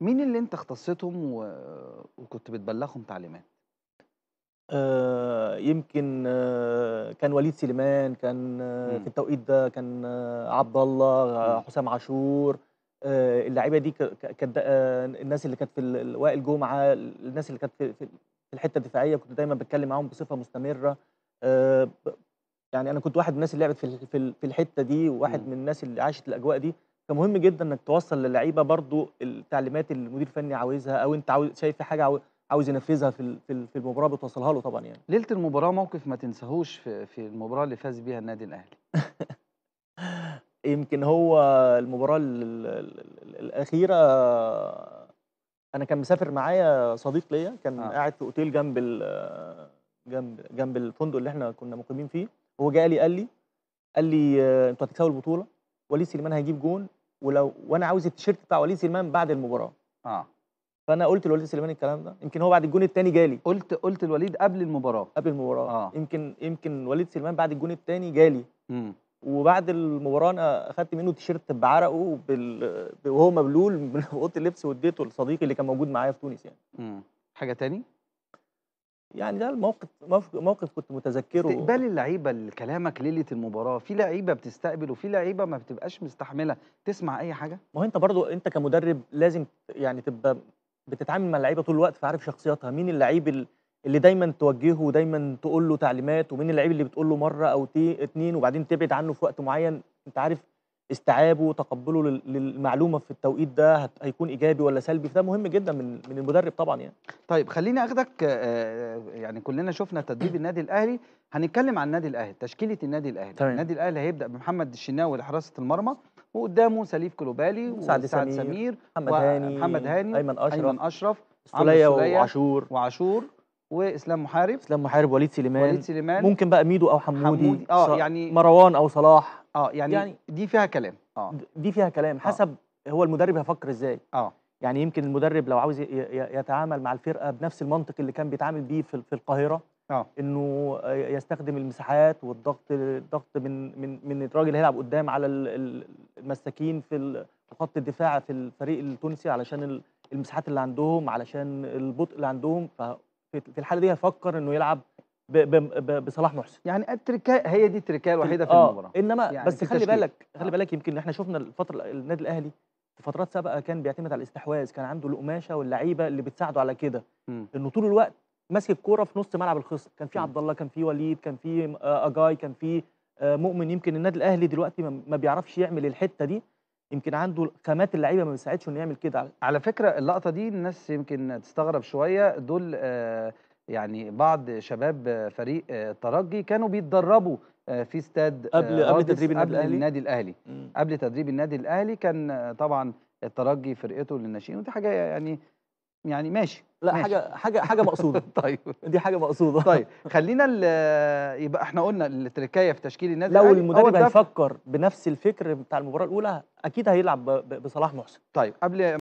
مين اللي انت اختصتهم و... وكنت بتبلغهم تعليمات؟ آه يمكن آه كان وليد سليمان كان آه في التوقيت ده كان آه عبد الله آه، حسام عاشور آه اللعيبه دي كانت آه الناس اللي كانت في وائل جمعه الناس اللي كانت في, في الحته الدفاعيه كنت دايما بتكلم معاهم بصفه مستمره آه يعني انا كنت واحد من الناس اللي لعبت في في الحته دي وواحد من الناس اللي عاشت الاجواء دي فمهم جدا انك توصل للعيبه برضو التعليمات اللي المدير الفني عاوزها او انت عاوز شايف في حاجه عاوز عاوز ينفذها في في المباراه بتوصلها له طبعا يعني ليله المباراه موقف ما تنساهوش في, في المباراه اللي فاز بيها النادي الاهلي يمكن هو المباراه الـ الـ الـ الاخيره انا كان مسافر معايا صديق ليا كان آه. قاعد في اوتيل جنب جنب جنب الفندق اللي احنا كنا مقيمين فيه هو جالي قال لي قال لي انتوا هتكسبوا البطوله وليد سليمان هيجيب جون ولو وانا عاوز التيشيرت بتاع وليد سليمان بعد المباراه اه فانا قلت لوليد سليمان الكلام ده يمكن هو بعد الجون الثاني جالي قلت قلت لوليد قبل المباراه قبل المباراه آه. يمكن يمكن وليد سليمان بعد الجون الثاني جالي امم وبعد المباراه انا اخدت منه تيشيرت بعرقه بال... وهو مبلول من اوضه اللبس واديته لصديقي اللي كان موجود معايا في تونس يعني امم حاجه ثاني يعني ده الموقف موقف كنت متذكره استقبال اللعيبه لكلامك ليله المباراه في لعيبه بتستقبل وفي لعيبه ما بتبقاش مستحمله تسمع اي حاجه ما هو انت برضو انت كمدرب لازم يعني تبقى بتتعامل مع اللعيبه طول الوقت فعارف شخصياتها مين اللعيب اللي دايما توجهه ودايما تقول له تعليمات ومين اللعيب اللي بتقول له مره او اتنين وبعدين تبعد عنه في وقت معين انت عارف استيعابه وتقبله للمعلومه في التوقيت ده هيكون ايجابي ولا سلبي فده مهم جدا من من المدرب طبعا يعني طيب خليني اخدك آه، آه، يعني كلنا شفنا تدريب النادي الاهلي هنتكلم عن النادي الاهلي تشكيله النادي الاهلي طيب. النادي الاهلي هيبدا بمحمد الشناوي لحراسه المرمى وقدامه سليف كلوبالي وسعد سمير, سمير محمد هاني محمد هاني ايمن اشرف ايمن اشرف سلية وعاشور وعاشور واسلام محارب اسلام محارب وليد سليمان وليد سليمان ممكن بقى ميدو او حمودي, حمودي. اه يعني مروان او صلاح اه يعني, يعني دي فيها كلام اه دي فيها كلام آه. حسب آه. هو المدرب هيفكر ازاي اه يعني يمكن المدرب لو عاوز يتعامل مع الفرقه بنفس المنطق اللي كان بيتعامل بيه في القاهره آه. انه يستخدم المساحات والضغط الضغط من من من الراجل اللي هيلعب قدام على المساكين في خط الدفاع في الفريق التونسي علشان المساحات اللي عندهم علشان البطء اللي عندهم في الحاله دي هيفكر انه يلعب ب ب ب بصلاح محسن يعني التركايه هي دي التركايه الوحيده في آه المباراه انما يعني بس خلي بالك خلي آه. بالك يمكن احنا شفنا الفتره النادي الاهلي في فترات سابقه كان بيعتمد على الاستحواذ كان عنده القماشه واللعيبه اللي بتساعده على كده انه طول الوقت ماسك الكوره في نص ملعب الخصم كان في عبد الله كان في وليد كان في آه، اجاي كان في آه، مؤمن يمكن النادي الاهلي دلوقتي ما بيعرفش يعمل الحته دي يمكن عنده خامات اللعيبه ما بيساعدش انه يعمل كده على فكره اللقطه دي الناس يمكن تستغرب شويه دول آه، يعني بعض شباب آه، فريق الترجي آه، كانوا بيتدربوا في استاد قبل قبل تدريب النادي قبل النادي الاهلي مم. قبل تدريب النادي الاهلي كان طبعا الترجي فرقته للناشئين ودي حاجه يعني يعني ماشي لا ماشي. حاجه حاجه حاجه مقصوده طيب دي حاجه مقصوده طيب خلينا آه، يبقى احنا قلنا التركيه في تشكيل النادي لو يعني المدرب هيفكر بنفس الفكر بتاع المباراه الاولى اكيد هيلعب بصلاح محسن طيب قبل